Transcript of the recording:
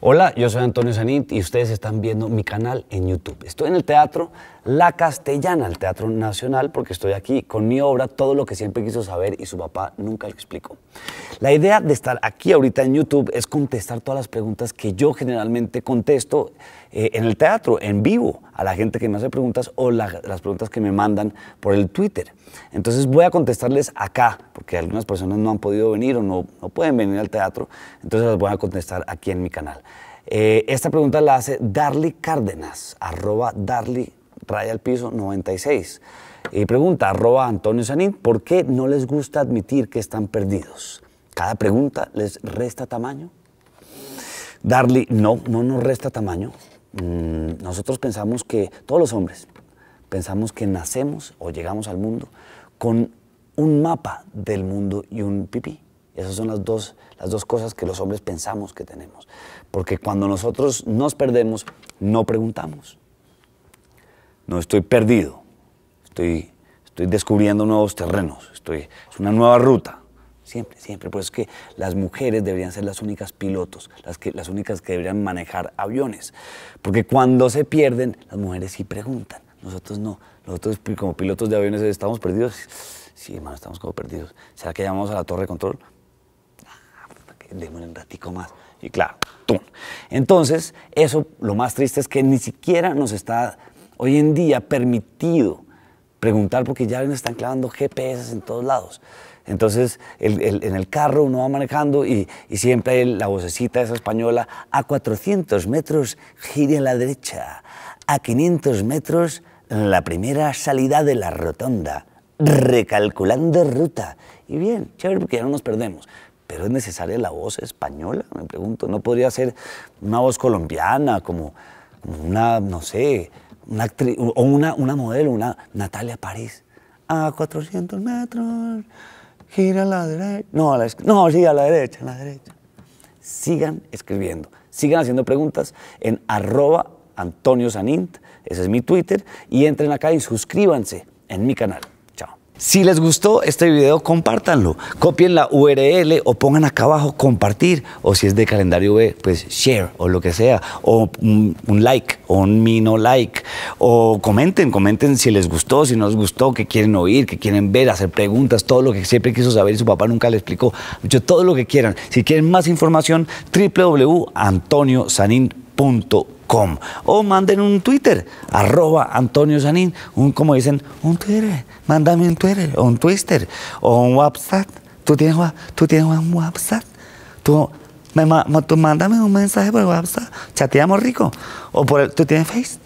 Hola, yo soy Antonio Sanit y ustedes están viendo mi canal en YouTube. Estoy en el Teatro La Castellana, el Teatro Nacional, porque estoy aquí con mi obra Todo lo que siempre quiso saber y su papá nunca lo explicó. La idea de estar aquí ahorita en YouTube es contestar todas las preguntas que yo generalmente contesto eh, en el teatro, en vivo a la gente que me hace preguntas o las preguntas que me mandan por el Twitter. Entonces voy a contestarles acá, porque algunas personas no han podido venir o no, pueden venir al teatro, entonces las voy a contestar aquí en mi canal. Eh, esta pregunta la hace Darly Cárdenas, arroba Darly raya al piso 96. Y pregunta arroba Antonio Sanín, ¿por qué no les gusta admitir que están perdidos? ¿Cada pregunta les resta tamaño? Darly, no, no nos resta tamaño. Mm, nosotros pensamos que, todos los hombres, pensamos que nacemos o llegamos al mundo con un mapa del mundo y un pipí. Esas son las dos, cosas que los hombres pensamos que tenemos. Porque cuando nosotros nos perdemos, no preguntamos. No estoy perdido, estoy, descubriendo nuevos terrenos, estoy, es una nueva ruta siempre, siempre. Por eso es que las mujeres deberían ser las únicas pilotos, las, que, las únicas que deberían manejar aviones. Porque cuando se pierden, las mujeres sí preguntan, nosotros no. Nosotros como pilotos de aviones estamos perdidos. Sí, hermano, estamos como perdidos. ¿Será que llamamos a la torre de control? Ah, démosle un ratico más. Y claro, Entonces, eso lo más triste es que ni siquiera nos está hoy en día permitido preguntar porque ya nos están clavando GPS en todos lados. Entonces, en el carro uno va manejando y, siempre hay la vocecita esa española, a 400 metros gire a la derecha, a 500 metros la primera salida de la rotonda, recalculando ruta. Y bien, chévere porque ya no nos perdemos. Pero es necesaria la voz española, me pregunto. No podría ser una voz colombiana, como una, no sé, una actriz, o una, una modelo, una Natalia París, a 400 metros, gira a la derecha, no, a no, sí, a la derecha, a la derecha. Sigan escribiendo, sigan haciendo preguntas en arroba Antonio Sanint, ese es mi Twitter, y entren acá y suscríbanse en mi canal. Si les gustó este video, compártanlo. Copien la URL o pongan acá abajo compartir. O si es de calendario B, pues share o lo que sea. O un, like o un minolike like. O comenten, comenten si les gustó, si no les gustó, qué quieren oír, qué quieren ver, hacer preguntas, todo lo que siempre quiso saber y su papá nunca le explicó. Yo, todo lo que quieran. Si quieren más información, www.antoniosanin.com o manden un Twitter, arroba Antonio Sanín, un, como dicen, un Twitter, mándame un Twitter, o un Twister, o un WhatsApp. ¿Tú tienes, tú tienes un WhatsApp? ¿Tú, mándame un mensaje por WhatsApp, chateamos rico. O por ¿Tú tienes Face?